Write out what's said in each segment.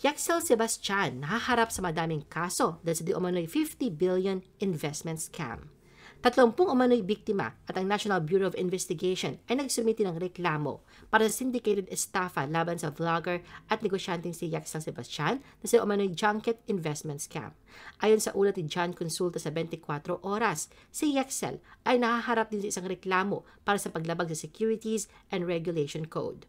Yaxel Sebastian nahaharap sa madaming kaso dahil sa di umano'y 50 billion investment scam. Tatlumpung umano'y biktima at ang National Bureau of Investigation ay nagsumiti ng reklamo para sa syndicated estafa laban sa vlogger at negosyanteng si Yaxel Sebastian na si umano'y junket investment scam. Ayon sa ulat ni John Consulta sa 24 Oras, si Yaxel ay nahaharap din sa isang reklamo para sa paglabag sa Securities and Regulation Code.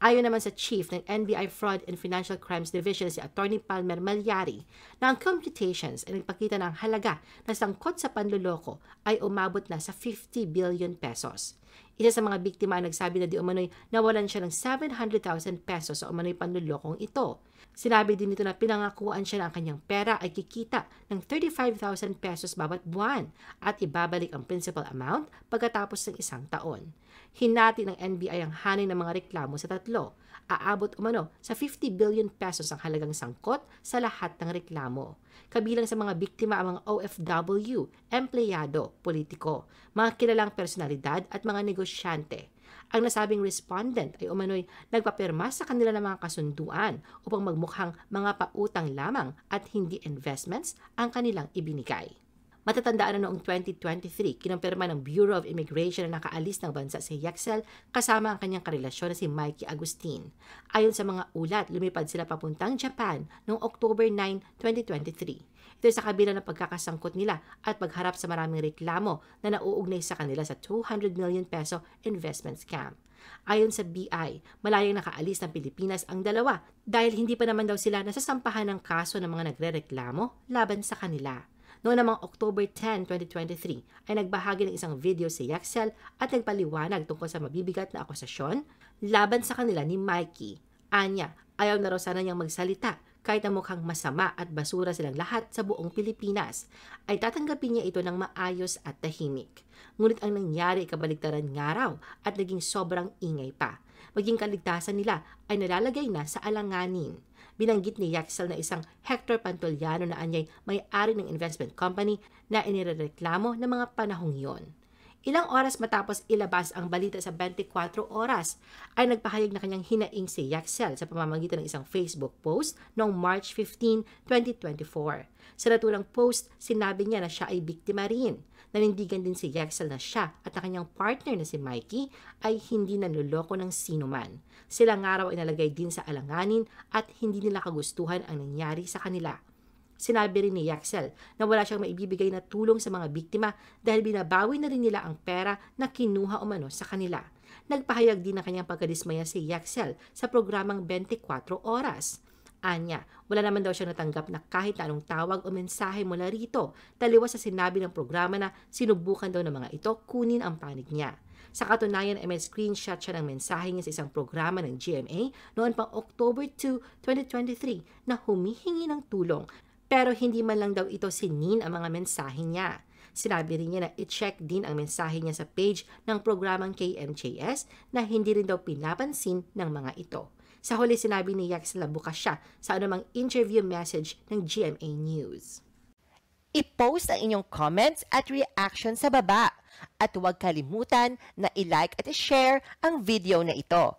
Ayon naman sa Chief ng NBI Fraud and Financial Crimes Division si Attorney Palmer Malyari na ang computations ay nagpakita ng halaga na sangkot sa panluloko ay umabot na sa 50 billion pesos. Isa sa mga biktima ang nagsabi na di umano'y nawalan siya ng 700,000 pesos sa umano'y panlulokong ito. Sinabi din nito na pinangakuan siya na ang kanyang pera ay kikita ng 35,000 pesos bawat buwan at ibabalik ang principal amount pagkatapos ng isang taon. Hinati ng NBI ang hanay ng mga reklamo sa tatlo. Aabot umano sa 50 billion pesos ang halagang sangkot sa lahat ng reklamo. Kabilang sa mga biktima ang mga OFW, empleyado, politiko, mga kilalang personalidad at mga mga negosyante. Ang nasabing respondent ay umano'y nagpapirma sa kanila ng mga kasunduan upang magmukhang mga pautang lamang at hindi investments ang kanilang ibinigay. Matatandaan na noong 2023, kinumpirma ng Bureau of Immigration na nakaalis ng bansa si Yaxel kasama ang kanyang karelasyon na si Mikey Agustin. Ayon sa mga ulat, lumipad sila papuntang Japan noong October 9, 2023. Ito sa kabila ng pagkakasangkot nila at pagharap sa maraming reklamo na nauugnay sa kanila sa 200 million peso investment scam. Ayon sa BI, malayang nakaalis ng Pilipinas ang dalawa dahil hindi pa naman daw sila nasasampahan ng kaso ng mga nagrereklamo laban sa kanila. Noong namang October 10, 2023, ay nagbahagi ng isang video si Yaxel at nagpaliwanag tungkol sa mabibigat na akusasyon laban sa kanila ni Mikey. Anya, ayaw na raw sana niyang magsalita kahit na mukhang masama at basura silang lahat sa buong Pilipinas, ay tatanggapin niya ito ng maayos at tahimik. Ngunit ang nangyari ay kabaligtaran nga raw at naging sobrang ingay pa maging kaligtasan nila ay nalalagay na sa alanganin. Binanggit ni Yaxel na isang Hector Pantoliano na anyay may-ari ng investment company na inireklamo ng mga panahong iyon. Ilang oras matapos ilabas ang balita sa 24 oras ay nagpahayag na kanyang hinaing si Yaxel sa pamamagitan ng isang Facebook post noong March 15, 2024. Sa natulang post, sinabi niya na siya ay biktima rin. Nanindigan din si Yaxel na siya at ang kanyang partner na si Mikey ay hindi nanluloko ng sino man. Sila nga raw ay nalagay din sa alanganin at hindi nila kagustuhan ang nangyari sa kanila. Sinabi rin ni Yaxel na wala siyang maibibigay na tulong sa mga biktima dahil binabawi na rin nila ang pera na kinuha umano sa kanila. Nagpahayag din ng kanyang pagkadismaya si Yaxel sa programang 24 Oras. Anya, wala naman daw siya natanggap na kahit anong tawag o mensahe mula rito, taliwas sa sinabi ng programa na sinubukan daw ng mga ito kunin ang panig niya. Sa katunayan ay may screenshot siya ng mensahe niya sa isang programa ng GMA noon pang October 2, 2023 na humihingi ng tulong pero hindi man lang daw ito sinin ang mga mensahe niya. Sinabi rin niya na i-check din ang mensahe niya sa page ng programang KMJS na hindi rin daw pinapansin ng mga ito. Sa huli sinabi ni Yax na bukas siya sa anumang interview message ng GMA News. I-post ang inyong comments at reaction sa baba at huwag kalimutan na i-like at i-share ang video na ito.